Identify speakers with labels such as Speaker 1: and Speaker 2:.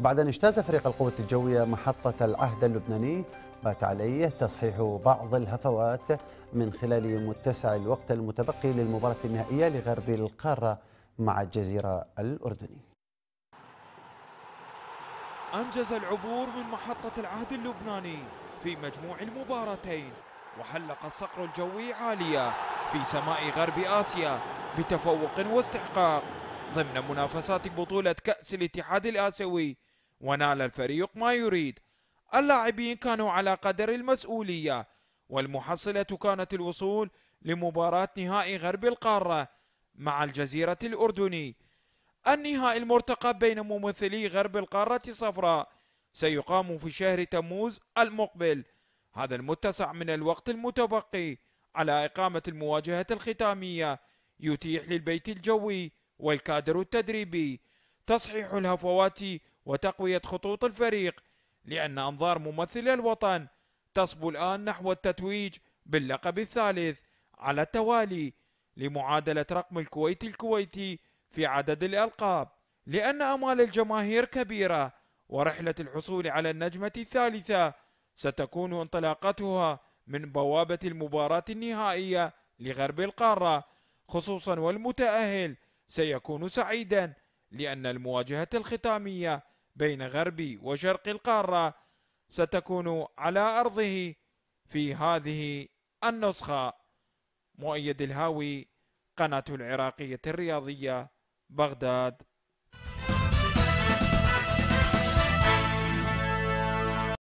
Speaker 1: بعد أن اجتاز فريق القوة الجوية محطة العهد اللبناني بات عليه تصحيح بعض الهفوات من خلال متسع الوقت المتبقي للمباراة النهائية لغرب القارة مع الجزيرة الأردنية
Speaker 2: أنجز العبور من محطة العهد اللبناني في مجموع المباراتين وحلق الصقر الجوي عالية في سماء غرب آسيا بتفوق واستحقاق ضمن منافسات بطولة كأس الاتحاد الآسيوي ونال الفريق ما يريد اللاعبين كانوا على قدر المسؤولية والمحصلة كانت الوصول لمباراة نهائي غرب القارة مع الجزيرة الأردني النهائي المرتقب بين ممثلي غرب القارة الصفراء سيقام في شهر تموز المقبل هذا المتسع من الوقت المتبقي على إقامة المواجهة الختامية يتيح للبيت الجوي والكادر التدريبي تصحيح الهفوات وتقوية خطوط الفريق لأن أنظار ممثلي الوطن تصب الآن نحو التتويج باللقب الثالث على التوالي لمعادلة رقم الكويت الكويتي في عدد الألقاب لأن أمال الجماهير كبيرة ورحلة الحصول على النجمة الثالثة ستكون انطلاقتها من بوابة المباراة النهائية لغرب القارة خصوصا والمتأهل سيكون سعيدا لأن المواجهة الختامية بين غرب وشرق القارة ستكون على أرضه في هذه النسخة مؤيد الهاوي قناة العراقية الرياضية بغداد